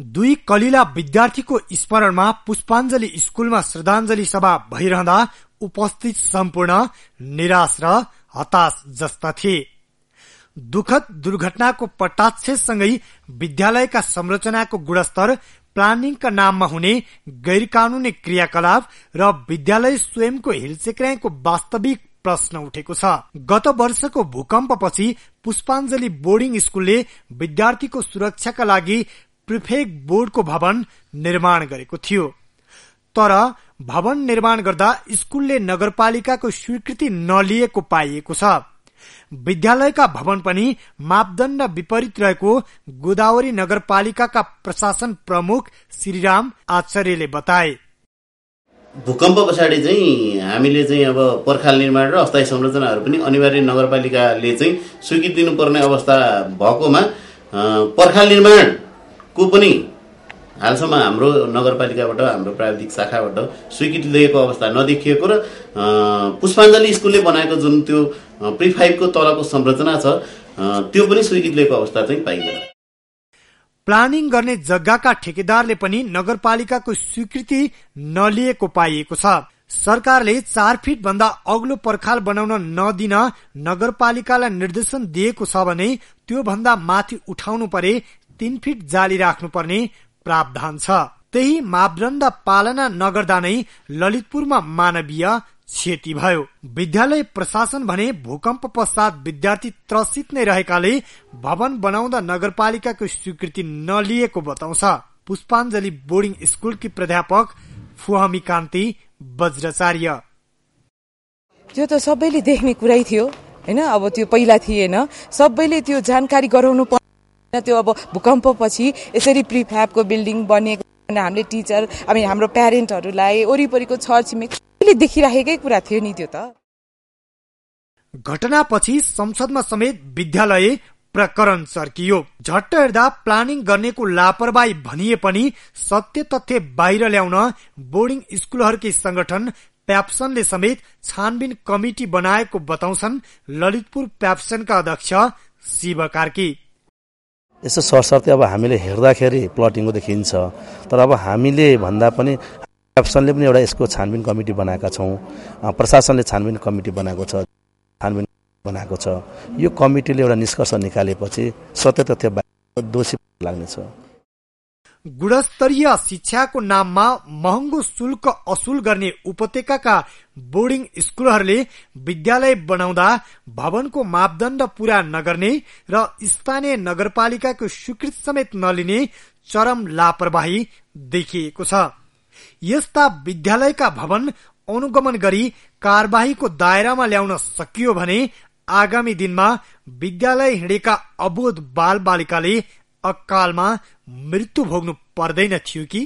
दुई कलिला विद्यार्थीको स्मरणमा पुष्पाञ्जली स्कूलमा श्रद्धाञ्जली सभा भइरहँदा उपस्थित सम्पूर्ण निराश र हताश जस्ता थिए दुखद दुर्घटनाको पट्टाक्षसँगै विद्यालयका संरचनाको गुणस्तर प्लानिङका नाममा हुने गैर कानूनी क्रियाकलाप र विद्यालय स्वयंको हिलचेक्राईको वास्तविक प्रश्न उठेको छ गत वर्षको भूकम्पपछि पुष्पाञ्जली बोर्डिङ स्कूलले विद्यार्थीको सुरक्षाका लागि प्रिफेक बोर्डको भवन निर्माण गरेको थियो तर भवन निर्माण गर्दा स्कूलले नगरपालिकाको स्वीकृति नलिएको पाइएको छ विद्यालयका भवन पनि मापदण्ड विपरीत रहेको गोदावरी नगरपालिकाका प्रशासन प्रमुख श्रीराम आचार्यले बताए भूकम्प पछाडि चाहिँ हामीले चाहिँ अब पर्खाल निर्माण र अस्थायी संरचनाहरू पनि अनिवार्य नगरपालिकाले चाहिँ स्वीकृति दिनुपर्ने अवस्था भएकोमा पर्खाल निर्माण को पनि हालसम्म हाम्रो नगरपालिकाबाट हाम्रो प्राविधिक शाखाबाट स्वीकृति लिएको अवस्था नदेखिएको र पुष्पाञ्जली स्कुलले बनाएको जुन त्यो प्रि फाइभको तलको संरचना छ त्यो पनि स्वीकृति लिएको अवस्था चाहिँ पाइएन प्लानिङ गर्ने जग्गाका ठेकेदारले पनि नगरपालिकाको स्वीकृति नलिएको पाइएको छ सरकारले चार फिट भन्दा अग्लो पर्खाल बनाउन नदिन नगरपालिकालाई निर्देशन दिएको छ भने त्यो भन्दा माथि उठाउनु परे तीन फिट जाली पर्ने प्रावधान छ त्यही मापदण्ड पालना नगर्दा नै ललितपुरमा मानवीय क्षति भयो विद्यालय प्रशासन भने भूकम्प पश्चात विद्यार्थी त्रसित नै रहेकाले भवन बनाउँदा नगरपालिकाको स्वीकृति नलिएको बताउँछ पुष्पाञ्जली बोर्डिङ स्कुलकी प्राध्यापक फुहमी कान्ति वज्राचार्य त्यो त सबैले देख्ने कुरै थियो होइन अब त्यो पहिला थिएन सबैले त्यो जानकारी गराउनु त्यो अब भूकम्पपछि यसरी प्रिफ्याबको बिल्डिङ बनिएको हामीले टिचर अनि हाम्रो प्यारेन्टहरूलाई वरिपरिको छरछिमेकले देखिराखेकै कुरा थियो नि त्यो त घटनापछि संसदमा समेत विद्यालय प्रकरण सर्कियो झट्ट हेर्दा प्लानिङ गर्नेको लापरवाही भनिए पनि सत्य तथ्य बाहिर ल्याउन बोर्डिङ स्कुलहरूकै संगठन प्याप्सनले समेत छानबिन कमिटी बनाएको बताउँछन् ललितपुर प्याप्सनका अध्यक्ष शिव कार्की यसो सरसर्ती अब हामीले हेर्दाखेरि प्लटिङको देखिन्छ तर अब हामीले भन्दा पनि क्याप्सनले पनि एउटा यसको छानबिन कमिटी बनाएका छौँ प्रशासनले छानबिन कमिटी बनाएको छ छानबिन बनाएको छ यो कमिटीले एउटा निष्कर्ष निकालेपछि सत्य तथ्य दोषी लाग्नेछ गुणस्तरीय शिक्षाको नाममा महँगो शुल्क असुल गर्ने उपत्यका बोर्डिङ स्कूलहरूले विद्यालय बनाउँदा भवनको मापदण्ड पूरा नगर्ने र स्थानीय नगरपालिकाको स्वीकृत समेत नलिने चरम लापरवाही देखिएको छ यस्ता विद्यालयका भवन अनुगमन गरी कार्यवाहीको दायरामा ल्याउन सकियो भने आगामी दिनमा विद्यालय हिँडेका अबोध बाल बालिकाले अकालमा मृत्यु भोग्नु पर्दैन थियो कि